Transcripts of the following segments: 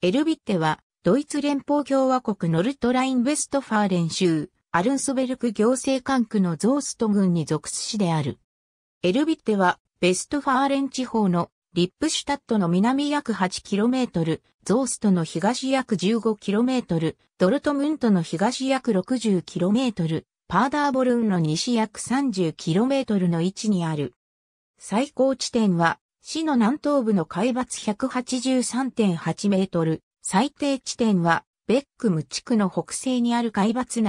エルビッテは、ドイツ連邦共和国ノルトライン・ウェストファーレン州、アルンスベルク行政管区のゾースト郡に属す市である。エルビッテは、ベストファーレン地方のリップシュタットの南約 8km、ゾーストの東約 15km、ドルトムントの東約 60km、パーダーボルンの西約 30km の位置にある。最高地点は市の南東部の海抜183.8メートル、最低地点は、ベックム地区の北西にある海抜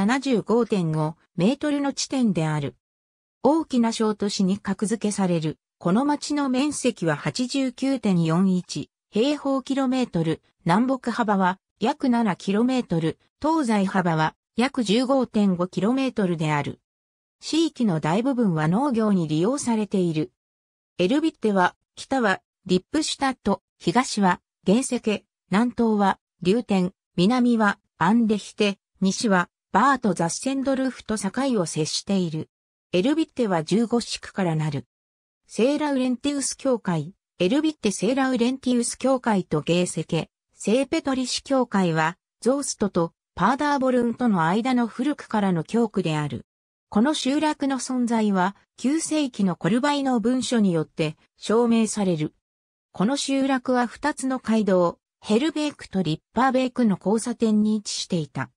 75.5メートルの地点である。大きな小都市に格付けされる。この町の面積は89.41平方キロメートル、南北幅は約7キロメートル、東西幅は約15.5キロメートルである。地域の大部分は農業に利用されている。エルビッテは北はリップシュタット、東は原石、南東は流天、南はアンデヒテ、西はバーとザッセンドルフと境を接している。エルビッテは15地区からなる。セーラウレンティウス教会、エルビッテセーラウレンティウス教会とゲーセケ、セーペトリシ教会は、ゾーストとパーダーボルンとの間の古くからの教区である。この集落の存在は、9世紀のコルバイの文書によって証明される。この集落は2つの街道、ヘルベークとリッパーベークの交差点に位置していた。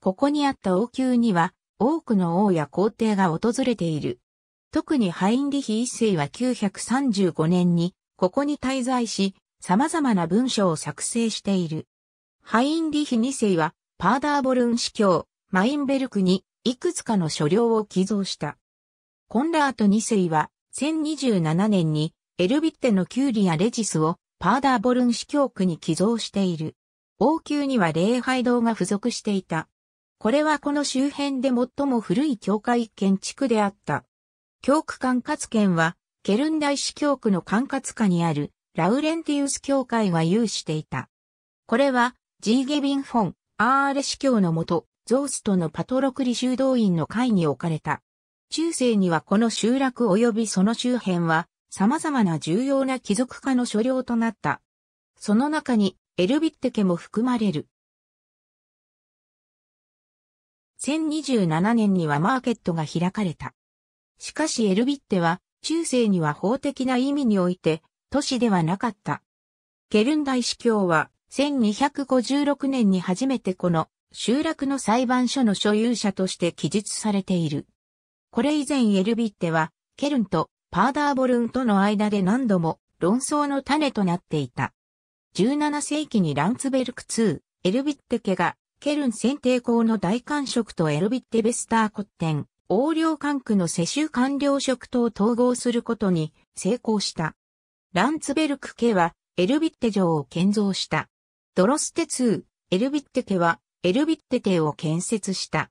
ここにあった王宮には、多くの王や皇帝が訪れている。特にハインリヒ一世は935年に、ここに滞在し、様々な文書を作成している。ハインリヒ二世は、パーダーボルン司教、マインベルクにいくつかの書領を寄贈した。コンラート2世は、1027年に、エルビッテのキューリやレジスを、パーダーボルン司教区に寄贈している。王宮には礼拝堂が付属していた。これはこの周辺で最も古い教会建築であった。教区管轄権は、ケルン大司教区の管轄下にある、ラウレンティウス教会が有していた。これは、ジーゲビンフォン、アーレ司教のもと、ゾーストのパトロクリ修道院の会に置かれた。中世にはこの集落及びその周辺は様々な重要な貴族家の所領となった。その中にエルビッテ家も含まれる。1027年にはマーケットが開かれた。しかしエルビッテは中世には法的な意味において都市ではなかった。ケルン大司教は1256年に初めてこの集落の裁判所の所有者として記述されている。これ以前エルビッテは、ケルンとパーダーボルンとの間で何度も論争の種となっていた。17世紀にランツベルク2、エルビッテ家が、ケルン選定校の大官職とエルビッテベスターテ典、横領管区の世襲官僚職とを統合することに成功した。ランツベルク家は、エルビッテ城を建造した。ドロステ2、エルビッテ家は、エルビッテ邸を建設した。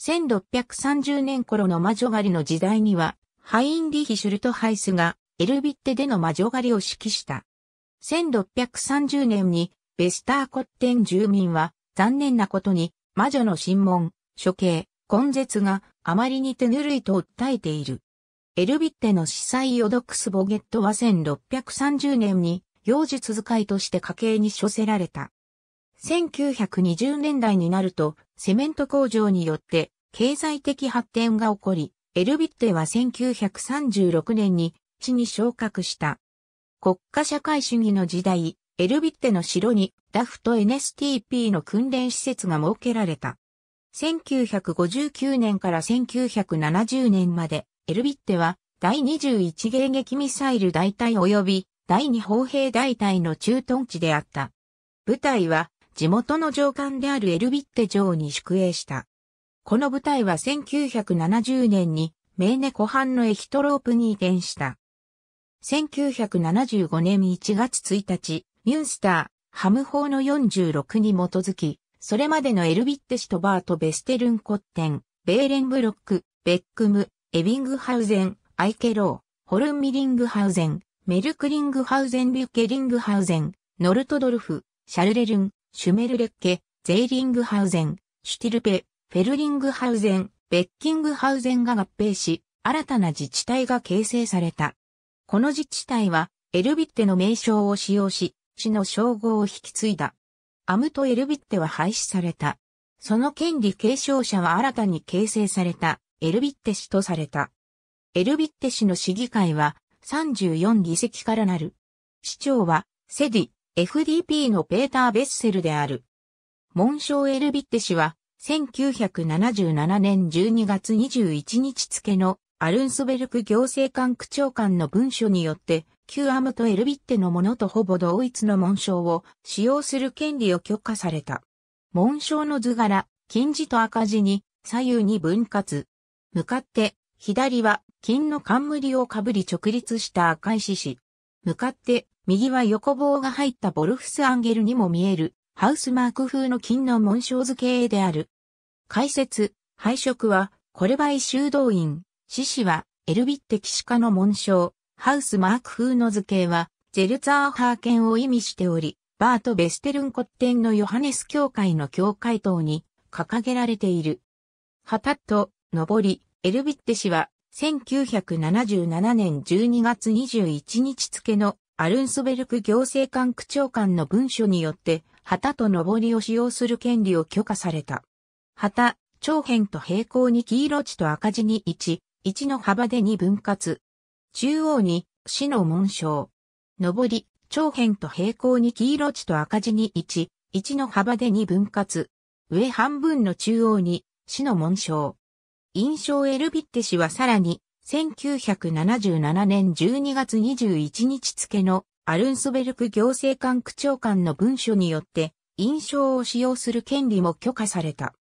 1630年頃の魔女狩りの時代には、ハインリヒ・シュルトハイスがエルビッテでの魔女狩りを指揮した。1630年にベスターコッテン住民は残念なことに魔女の審問、処刑、根絶があまりに手ぬるいと訴えている。エルビッテの司祭ヨドクス・ボゲットは1630年に幼児使いとして家計に処せられた。1920年代になると、セメント工場によって経済的発展が起こり、エルビッテは1936年に地に昇格した。国家社会主義の時代、エルビッテの城にダフと NSTP の訓練施設が設けられた。1959年から1970年まで、エルビッテは第21迎撃ミサイル大隊及び第2砲兵大隊の駐屯地であった。部隊は地元の上官であるエルビッテ城に宿営した。この部隊は1970年にメーネ湖畔のエヒトロープに移転した。1975年1月1日、ミュンスター、ハム法の46に基づき、それまでのエルビッテ市とバート・ベステルンコッテン、ベーレンブロック、ベックム、エビングハウゼン、アイケロー、ホルンミリングハウゼン、メルクリングハウゼン・ビュケリングハウゼン、ノルトドルフ、シャルレルン、シュメルレッケ、ゼイリングハウゼン、シュティルペ、フェルリングハウゼン、ベッキングハウゼンが合併し、新たな自治体が形成された。この自治体は、エルビッテの名称を使用し、市の称号を引き継いだ。アムとエルビッテは廃止された。その権利継承者は新たに形成された、エルビッテ市とされた。エルビッテ市の市議会は、34議席からなる。市長は、セディ、FDP のペーター・ベッセルである。モンショー・エルビッテ氏は、1977年12月21日付のアルンソベルク行政官区長官の文書によって、旧アムとエルビッテのものとほぼ同一の紋章を使用する権利を許可された。紋章の図柄、金字と赤字に左右に分割。向かって、左は金の冠をかぶり直立した赤い獅子。向かって、右は横棒が入ったボルフスアンゲルにも見える、ハウスマーク風の金の紋章図形である。解説、配色は、コルバイ修道院、獅子は、エルビッテ騎士科の紋章、ハウスマーク風の図形は、ジェルツァーハー犬を意味しており、バート・ベステルンコッテンのヨハネス教会の教会塔に掲げられている。旗と、上り、エルビッテ氏は1977年12月21日付のアルンスベルク行政官区長官の文書によって、旗と上りを使用する権利を許可された。旗、長辺と平行に黄色地と赤字に1、1の幅で2分割。中央に、市の紋章。上り、長辺と平行に黄色地と赤字に1、1の幅で2分割。上半分の中央に、市の紋章。印象エルビッテ氏はさらに、1977年12月21日付のアルンソベルク行政官区長官の文書によって、印象を使用する権利も許可された。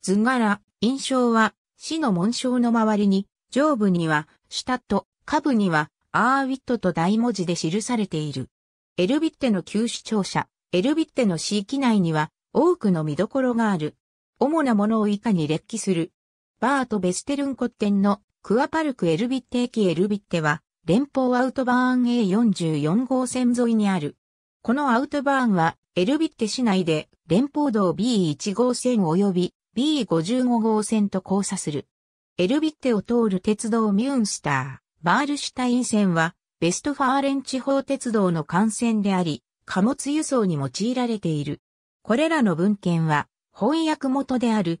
図柄、印象は、市の紋章の周りに、上部には、下と、下部には、アーウィットと大文字で記されている。エルビッテの旧市庁舎、エルビッテの市域内には、多くの見どころがある。主なものを以下に列記する。バート・ベステルンコッテンのクアパルク・エルビッテ駅エルビッテは、連邦アウトバーン A44 号線沿いにある。このアウトバーンは、エルビッテ市内で連邦道 B1 号線及び B55 号線と交差する。エルビッテを通る鉄道ミュンスター、バールシュタイン線は、ベストファーレン地方鉄道の幹線であり、貨物輸送に用いられている。これらの文献は、翻訳元である